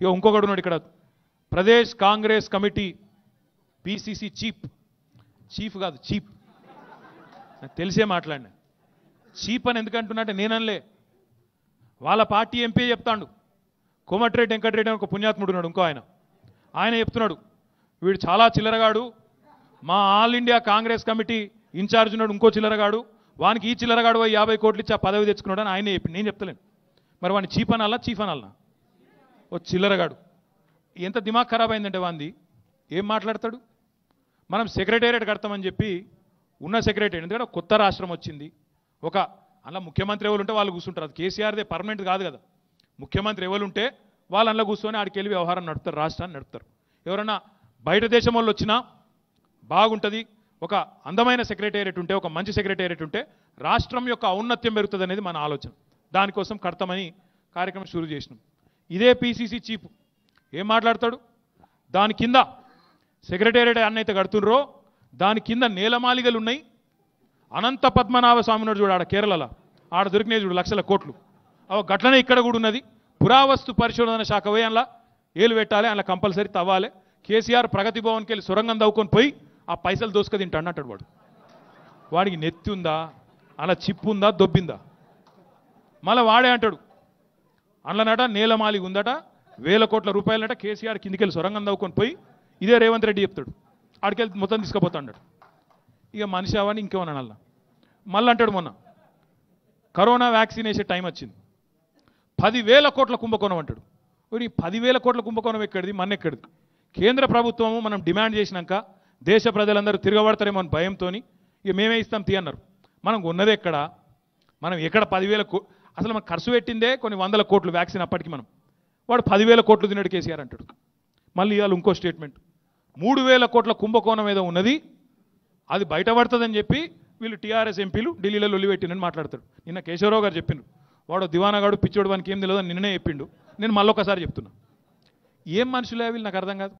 ఇక ఇంకొకడు ఉన్నాడు ఇక్కడ Pradesh Congress committee PCC chief chief కాదు చీఫ్ తెలిసే మాట్లాడిన చీప్ అని ఎందుకంటున్నట్టే నేనలే వాళ్ళ పార్టీ ఎంపీ చెప్తాడు కోమటిరెడ్డి వెంకటరెడ్డి అని ఒక పుణ్యాత్ముడు ఉన్నాడు ఇంకో ఆయన ఆయన చెప్తున్నాడు వీడు చాలా చిల్లరగాడు మా all India Congress committee incharge ఉన్నాడు ఇంకో చిల్లరగాడు వానికి ఈ చిల్లరగాడు యాభై కోట్లు ఇచ్చి ఆ పదవి తెచ్చుకున్నాడు అని ఆయన చెప్పి నేను చెప్తలేను మరి వాడిని చీఫ్ అనాలా చీఫ్ అనాలనా ఓ చిల్లరగాడు ఎంత దిమాగ్ ఖరాబ్ అయిందంటే వాంది ఏం మాట్లాడతాడు మనం సెక్రటేరియట్ కడతామని చెప్పి ఉన్న సెక్రటేరియట్ ఎందుకంటే కొత్త రాష్ట్రం వచ్చింది ఒక అలా ముఖ్యమంత్రి ఎవరు ఉంటే వాళ్ళు కూర్చుంటారు అది కేసీఆర్దే పర్మనెంట్ కాదు కదా ముఖ్యమంత్రి ఎవరు ఉంటే వాళ్ళు అందులో కూర్చొని ఆడికి వెళ్ళి వ్యవహారం నడుపుతారు రాష్ట్రాన్ని నడుపుతారు ఎవరన్నా బయట దేశం వాళ్ళు వచ్చినా బాగుంటుంది ఒక అందమైన సెక్రటేరియట్ ఉంటే ఒక మంచి సెక్రటేరియట్ ఉంటే రాష్ట్రం యొక్క ఔన్నత్యం పెరుగుతుంది అనేది మన ఆలోచన దానికోసం కడతామని కార్యక్రమం షురు చేసినాం ఇదే పీసీసీ చీఫ్ ఏం మాట్లాడతాడు దాని కింద సెక్రటేరియట్ అన్నైతే కడుతుండ్రో దాని కింద నేలమాలిగలు ఉన్నాయి అనంత పద్మనాభ స్వామినోడు చూడు ఆడ కేరళలో ఆడ దొరికినాయి చూడు లక్షల కోట్లు అవ గట్లనే ఇక్కడ కూడా ఉన్నది పురావస్తు పరిశోధన శాఖ పోయి అందులో ఏలు పెట్టాలి అందులో కంపల్సరీ తవ్వాలి కేసీఆర్ ప్రగతి భవన్కి వెళ్ళి సొరంగం దవ్వుకొని పోయి ఆ పైసలు దోసుక తింటా అన్నట్టు వాడు వాడికి నెత్తి ఉందా అలా చిప్పు ఉందా దొబ్బిందా మళ్ళీ వాడే అంటాడు అందులోనట నేలమాలి ఉందట వేల కోట్ల రూపాయలట కేసీఆర్ కిందికెళ్ళి సొరంగం దవ్వుకొని పోయి ఇదే రేవంత్ రెడ్డి చెప్తాడు ఆడికెళ్ళి మొత్తం తీసుకుపోతాడు ఇక మనిషి అవని ఇంకేమన్నా అలా మళ్ళీ అంటాడు మొన్న కరోనా వ్యాక్సిన్ వేసే టైం వచ్చింది పదివేల కోట్ల కుంభకోణం అంటాడు ఈ పదివేల కోట్ల కుంభకోణం ఎక్కడిది మన ఎక్కడిది కేంద్ర ప్రభుత్వము మనం డిమాండ్ చేసినాక దేశ ప్రజలందరూ తిరగబడతారేమో అని భయంతో ఇక మేమే ఇస్తాం తీ అన్నారు మనం ఉన్నది ఎక్కడా మనం ఎక్కడ పదివేల అసలు మనం ఖర్చు పెట్టిందే కొన్ని వందల కోట్లు వ్యాక్సిన్ అప్పటికి మనం వాడు పదివేల కోట్లు తినడు కేసీఆర్ అంటాడు మళ్ళీ ఇవాళ ఇంకో స్టేట్మెంట్ మూడు వేల కోట్ల కుంభకోణం ఏదో ఉన్నది అది బయటపడుతుందని చెప్పి వీళ్ళు టీఆర్ఎస్ ఎంపీలు ఢిల్లీలో లొల్లిపెట్టినని మాట్లాడతాడు నిన్న కేశవరావు గారు చెప్పిండు వాడు దివానాగాడు పిచ్చోడు వానికి ఏం తెలియదు అని నిన్నే చెప్పిండు నేను మళ్ళొకసారి చెప్తున్నా ఏం మనుషులే వీళ్ళు నాకు అర్థం కాదు